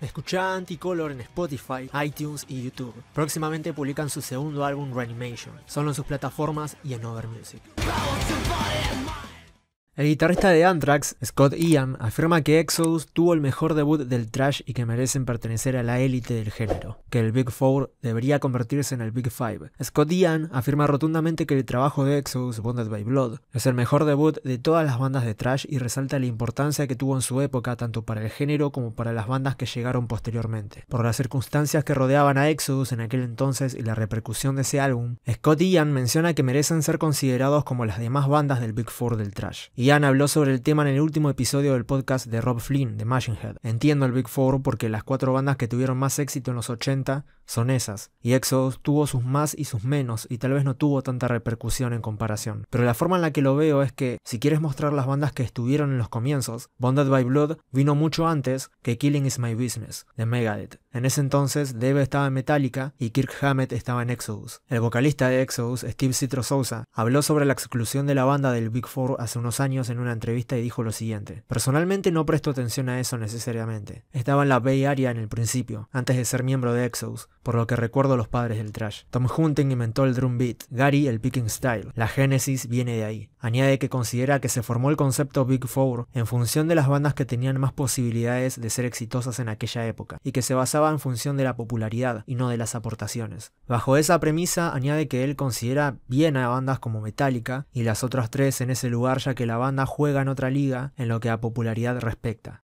Escucha Anticolor en Spotify, iTunes y YouTube. Próximamente publican su segundo álbum Reanimation, solo en sus plataformas y en Over Music. El guitarrista de Anthrax, Scott Ian, afirma que Exodus tuvo el mejor debut del trash y que merecen pertenecer a la élite del género, que el Big Four debería convertirse en el Big Five. Scott Ian afirma rotundamente que el trabajo de Exodus, Bonded by Blood, es el mejor debut de todas las bandas de trash y resalta la importancia que tuvo en su época tanto para el género como para las bandas que llegaron posteriormente. Por las circunstancias que rodeaban a Exodus en aquel entonces y la repercusión de ese álbum, Scott Ian menciona que merecen ser considerados como las demás bandas del Big Four del trash. Ian habló sobre el tema en el último episodio del podcast de Rob Flynn de Machine Head. Entiendo el Big Four porque las cuatro bandas que tuvieron más éxito en los 80 son esas, y Exodus tuvo sus más y sus menos, y tal vez no tuvo tanta repercusión en comparación. Pero la forma en la que lo veo es que, si quieres mostrar las bandas que estuvieron en los comienzos, Bonded by Blood vino mucho antes que Killing is My Business, de Megadeth. En ese entonces, Dave estaba en Metallica y Kirk Hammett estaba en Exodus. El vocalista de Exodus, Steve Citro Sousa, habló sobre la exclusión de la banda del Big Four hace unos años en una entrevista y dijo lo siguiente, personalmente no presto atención a eso necesariamente. Estaba en la Bay Area en el principio, antes de ser miembro de Exos, por lo que recuerdo los padres del trash. Tom Hunting inventó el drum beat, Gary el picking style, la génesis viene de ahí. Añade que considera que se formó el concepto Big Four en función de las bandas que tenían más posibilidades de ser exitosas en aquella época, y que se basaba en función de la popularidad y no de las aportaciones. Bajo esa premisa añade que él considera bien a bandas como Metallica y las otras tres en ese lugar ya que la banda juega en otra liga en lo que a popularidad respecta.